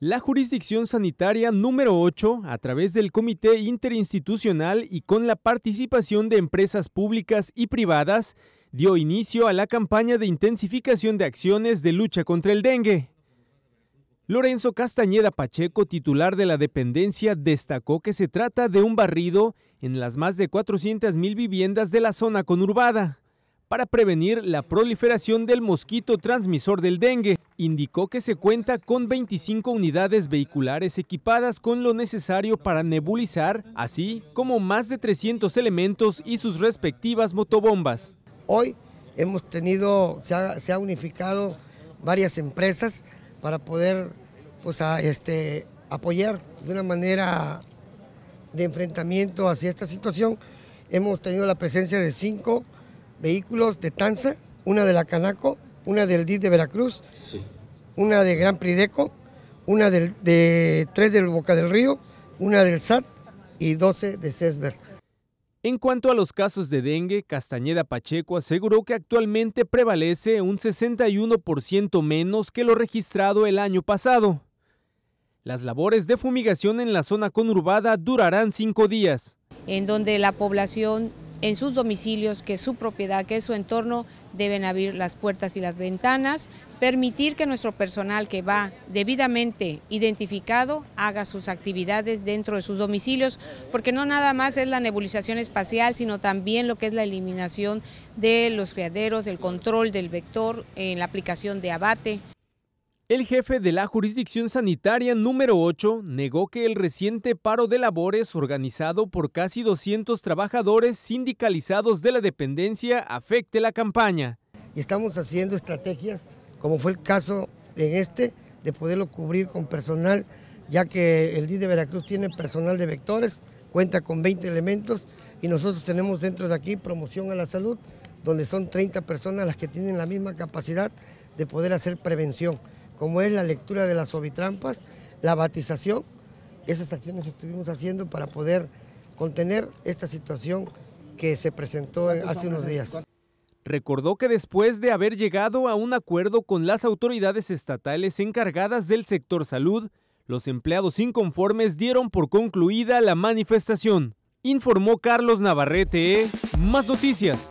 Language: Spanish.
La jurisdicción sanitaria número 8, a través del Comité Interinstitucional y con la participación de empresas públicas y privadas, dio inicio a la campaña de intensificación de acciones de lucha contra el dengue. Lorenzo Castañeda Pacheco, titular de la dependencia, destacó que se trata de un barrido en las más de 400.000 viviendas de la zona conurbada para prevenir la proliferación del mosquito transmisor del dengue indicó que se cuenta con 25 unidades vehiculares equipadas con lo necesario para nebulizar, así como más de 300 elementos y sus respectivas motobombas. Hoy hemos tenido, se ha, unificado varias empresas para poder pues, este, apoyar de una manera de enfrentamiento hacia esta situación. Hemos tenido la presencia de cinco vehículos de Tanza, una de la Canaco, una del DIS de Veracruz, una de Gran Prideco, una de tres del Boca del Río, una del SAT y 12 de CESBER. En cuanto a los casos de dengue, Castañeda Pacheco aseguró que actualmente prevalece un 61% menos que lo registrado el año pasado. Las labores de fumigación en la zona conurbada durarán cinco días. En donde la población en sus domicilios, que es su propiedad, que es su entorno, deben abrir las puertas y las ventanas, permitir que nuestro personal que va debidamente identificado haga sus actividades dentro de sus domicilios, porque no nada más es la nebulización espacial, sino también lo que es la eliminación de los criaderos, el control del vector en la aplicación de abate. El jefe de la jurisdicción sanitaria número 8 negó que el reciente paro de labores organizado por casi 200 trabajadores sindicalizados de la dependencia afecte la campaña. estamos haciendo estrategias, como fue el caso en este, de poderlo cubrir con personal, ya que el DIS de Veracruz tiene personal de vectores, cuenta con 20 elementos y nosotros tenemos dentro de aquí promoción a la salud, donde son 30 personas las que tienen la misma capacidad de poder hacer prevención como es la lectura de las obitrampas, la batización. Esas acciones estuvimos haciendo para poder contener esta situación que se presentó eh, hace unos días. Recordó que después de haber llegado a un acuerdo con las autoridades estatales encargadas del sector salud, los empleados inconformes dieron por concluida la manifestación. Informó Carlos Navarrete. Más noticias.